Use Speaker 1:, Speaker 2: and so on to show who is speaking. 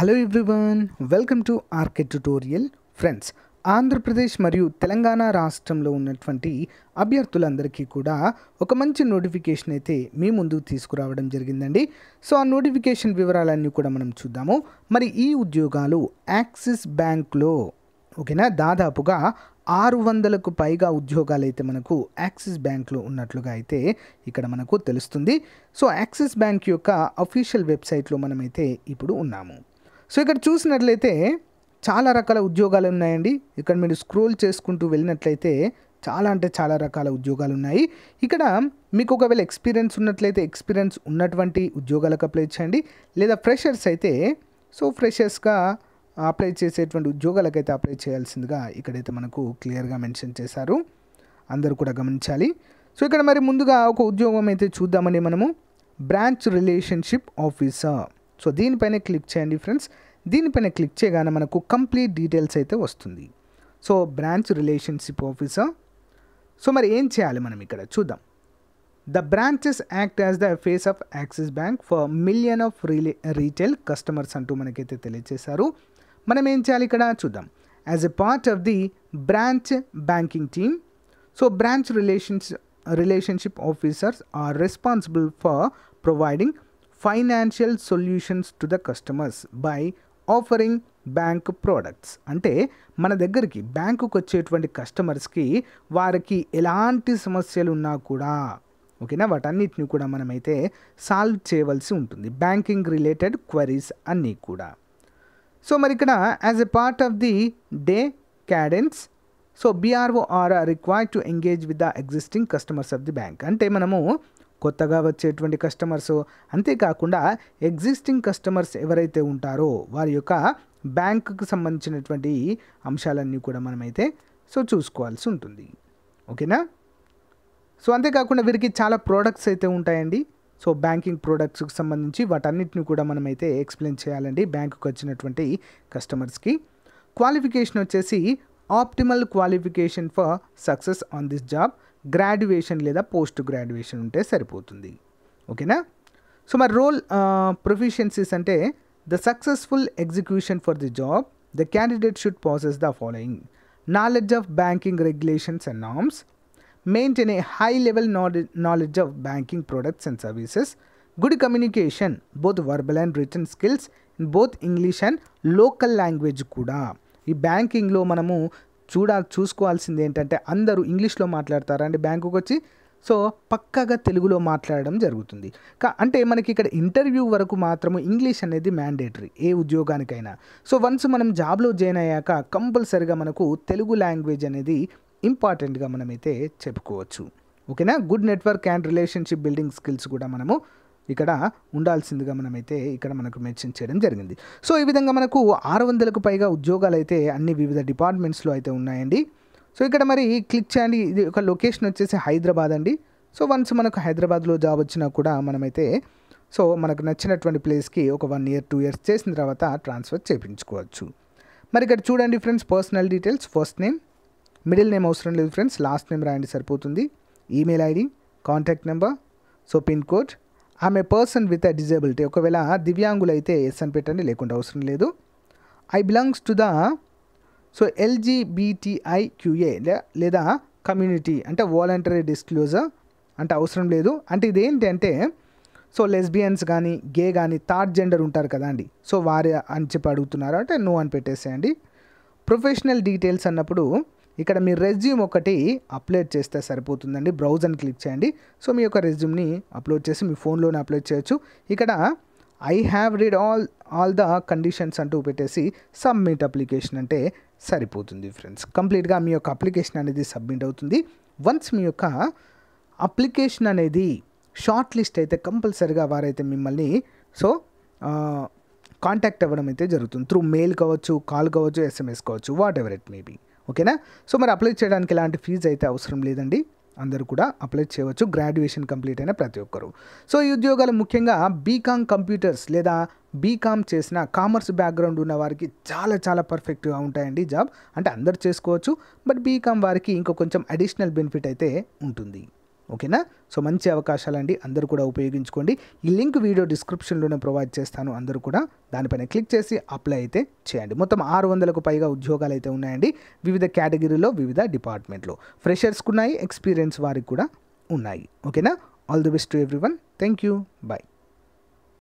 Speaker 1: hello everyone welcome to RK tutorial friends Andhra Pradesh మరియు తెలంగాణ రాష్ట్రంలో ఉన్నటువంటి అభ్యర్థులందరికీ కూడా ఒక మంచి నోటిఫికేషన్ అయితే మీ ముందుకు తీసుకురావడం జరిగిందండి సో ఆ నోటిఫికేషన్ వివరాలన్నీ కూడా మనం చూద్దాము మరి ఈ ఉద్యోగాలు యాక్సిస్ బ్యాంక్లో ఓకేనా దాదాపుగా ఆరు వందలకు పైగా ఉద్యోగాలు అయితే మనకు యాక్సిస్ బ్యాంక్లో ఉన్నట్లుగా అయితే ఇక్కడ మనకు తెలుస్తుంది సో యాక్సిస్ బ్యాంక్ యొక్క అఫీషియల్ వెబ్సైట్లో మనమైతే ఇప్పుడు ఉన్నాము సో ఇక్కడ చూసినట్లయితే చాలా రకాల ఉద్యోగాలు ఉన్నాయండి ఇక్కడ మీరు స్క్రోల్ చేసుకుంటూ వెళ్ళినట్లయితే చాలా అంటే చాలా రకాల ఉద్యోగాలు ఉన్నాయి ఇక్కడ మీకు ఒకవేళ ఎక్స్పీరియన్స్ ఉన్నట్లయితే ఎక్స్పీరియన్స్ ఉన్నటువంటి ఉద్యోగాలకు అప్లై చేయండి లేదా ఫ్రెషర్స్ అయితే సో ఫ్రెషర్స్గా అప్లై చేసేటువంటి ఉద్యోగాలకైతే అప్లై చేయాల్సిందిగా ఇక్కడైతే మనకు క్లియర్గా మెన్షన్ చేశారు అందరూ కూడా గమనించాలి సో ఇక్కడ మరి ముందుగా ఒక ఉద్యోగం అయితే చూద్దామని మనము బ్రాంచ్ రిలేషన్షిప్ ఆఫీసర్ సో దీనిపైన క్లిక్ చేయండి ఫ్రెండ్స్ దీనిపైన క్లిక్ చేయగానే మనకు కంప్లీట్ డీటెయిల్స్ అయితే వస్తుంది so branch relationship officer so మరి ఏం చేయాలి మనం ఇక్కడ చూద్దాం the branches act as the face of Axis bank for million of రిలే రీటైల్ కస్టమర్స్ అంటూ మనకైతే తెలియజేశారు మనం ఏం చేయాలి ఇక్కడ చూద్దాం as a part of the branch banking team so branch relations relationship officers are responsible for providing financial solutions to the customers by offering bank products అంటే మన దగ్గరికి బ్యాంకుకు వచ్చేటువంటి కస్టమర్స్కి వారికి ఎలాంటి సమస్యలు ఉన్నా కూడా ఓకేనా వాటన్నిటిని కూడా మనమైతే సాల్వ్ చేయవలసి ఉంటుంది బ్యాంకింగ్ రిలేటెడ్ క్వరీస్ అన్నీ కూడా సో మరి ఇక్కడ as a part of the day cadence so BRO are required to engage with the existing customers of the bank అంటే మనము కొత్తగా వచ్చేటువంటి కస్టమర్స్ అంతేకాకుండా ఎగ్జిస్టింగ్ కస్టమర్స్ ఎవరైతే ఉంటారో వారి యొక్క బ్యాంకుకు సంబంధించినటువంటి అంశాలన్నీ కూడా మనమైతే సో చూసుకోవాల్సి ఉంటుంది ఓకేనా సో అంతేకాకుండా వీరికి చాలా ప్రోడక్ట్స్ అయితే ఉంటాయండి సో బ్యాంకింగ్ ప్రోడక్ట్స్కి సంబంధించి వాటన్నిటిని కూడా మనమైతే ఎక్స్ప్లెయిన్ చేయాలండి బ్యాంకుకి వచ్చినటువంటి కస్టమర్స్కి క్వాలిఫికేషన్ వచ్చేసి optimal qualification for success on this job graduation లేదా పోస్ట్ గ్రాడ్యుయేషన్ ఉంటే సరిపోతుంది ఓకేనా సో మరి రోల్ ప్రొఫిషియన్సీస్ అంటే the successful execution for the job the candidate should possess the following knowledge of banking regulations and norms maintain a high level knowledge of banking products and services good communication both verbal and written skills in both English and local language కూడా ఈ బ్యాంకింగ్లో మనము చూడాలి చూసుకోవాల్సింది ఏంటంటే అందరూ ఇంగ్లీష్లో మాట్లాడతారు అండి బ్యాంకుకి వచ్చి సో పక్కాగా తెలుగులో మాట్లాడడం జరుగుతుంది కా అంటే మనకి ఇక్కడ ఇంటర్వ్యూ వరకు మాత్రము ఇంగ్లీష్ అనేది మ్యాండేటరీ ఏ ఉద్యోగానికైనా సో వన్స్ మనం జాబ్లో జాయిన్ అయ్యాక కంపల్సరిగా మనకు తెలుగు లాంగ్వేజ్ అనేది ఇంపార్టెంట్గా మనమైతే చెప్పుకోవచ్చు ఓకేనా good network and relationship building skills కూడా మనము ఇక్కడ ఉండాల్సిందిగా మనమైతే ఇక్కడ మనకు మెన్షన్ చేయడం జరిగింది సో ఈ విధంగా మనకు ఆరు వందలకు పైగా ఉద్యోగాలు అయితే అన్ని వివిధ డిపార్ట్మెంట్స్లో అయితే ఉన్నాయండి సో ఇక్కడ మరి క్లిక్ చేయండి ఇది ఒక లొకేషన్ వచ్చేసి హైదరాబాద్ అండి సో వన్స్ మనకు హైదరాబాద్లో జాబ్ వచ్చినా కూడా మనమైతే సో మనకు నచ్చినటువంటి ప్లేస్కి ఒక వన్ ఇయర్ టూ ఇయర్స్ చేసిన తర్వాత ట్రాన్స్ఫర్ చేయించుకోవచ్చు మరి ఇక్కడ చూడండి friends personal details first name middle name అవసరం లేదు ఫ్రెండ్స్ లాస్ట్ నేమ్ రాయండి సరిపోతుంది email ID contact number so pin code ఆమె పర్సన్ విత్ అ డిజేబిలిటీ ఒకవేళ దివ్యాంగులైతే ఎస్ అని పెట్టండి లేకుండా అవసరం లేదు I belongs to the so LGBTI QA లేదా కమ్యూనిటీ అంటే వాలంటరీ డిస్క్లోజర్ అంటే అవసరం లేదు అంటే ఇదేంటి అంటే సో లెస్బియన్స్ కానీ గే కానీ థర్డ్ జెండర్ ఉంటారు కదా అండి సో వారే అని చెప్పి అడుగుతున్నారు అంటే నో అని పెట్టేసేయండి ప్రొఫెషనల్ డీటెయిల్స్ అన్నప్పుడు ఇక్కడ మీ రెజ్యూమ్ ఒకటి అప్లోడ్ చేస్తే సరిపోతుందండి బ్రౌజ్ అని క్లిక్ చేయండి సో మీ యొక్క రెజ్యూమ్ని అప్లోడ్ చేసి మీ ఫోన్లోనే అప్లోడ్ చేయొచ్చు ఇక్కడ I have read all all the conditions అంటూ పెట్టేసి సబ్మిట్ అప్లికేషన్ అంటే సరిపోతుంది ఫ్రెండ్స్ కంప్లీట్గా మీ యొక్క అప్లికేషన్ అనేది సబ్మిట్ అవుతుంది వన్స్ మీ యొక్క అప్లికేషన్ అనేది షార్ట్ లిస్ట్ అయితే కంపల్సరిగా వారైతే మిమ్మల్ని సో కాంటాక్ట్ అవ్వడం అయితే జరుగుతుంది త్రూ మెయిల్ కావచ్చు కాల్ కావచ్చు ఎస్ఎంఎస్ కావచ్చు whatever it may be ఓకేనా సో మరి అప్లై చేయడానికి ఎలాంటి ఫీజు అయితే అవసరం లేదండి అందరూ కూడా అప్లై చేయవచ్చు గ్రాడ్యుయేషన్ కంప్లీట్ అయిన ప్రతి ఒక్కరు సో ఈ ఉద్యోగాలు ముఖ్యంగా బీకామ్ కంప్యూటర్స్ లేదా బీకామ్ చేసిన కామర్స్ బ్యాక్గ్రౌండ్ ఉన్న వారికి చాలా చాలా పర్ఫెక్ట్గా ఉంటాయండి జాబ్ అంటే అందరు చేసుకోవచ్చు బట్ బీకామ్ వారికి ఇంకో కొంచెం అడిషనల్ బెనిఫిట్ అయితే ఉంటుంది ఓకేనా సో మంచి అవకాశాలండి అందరూ కూడా ఉపయోగించుకోండి ఈ లింక్ వీడియో డిస్క్రిప్షన్లోనే ప్రొవైడ్ చేస్తాను అందరూ కూడా దానిపైన క్లిక్ చేసి అప్లై అయితే చేయండి మొత్తం ఆరు వందలకు పైగా ఉద్యోగాలు అయితే ఉన్నాయండి వివిధ కేటగిరీలో వివిధ డిపార్ట్మెంట్లో ఫ్రెషర్స్కి ఉన్నాయి ఎక్స్పీరియన్స్ వారికి కూడా ఉన్నాయి ఓకేనా all the best to every one thank you bye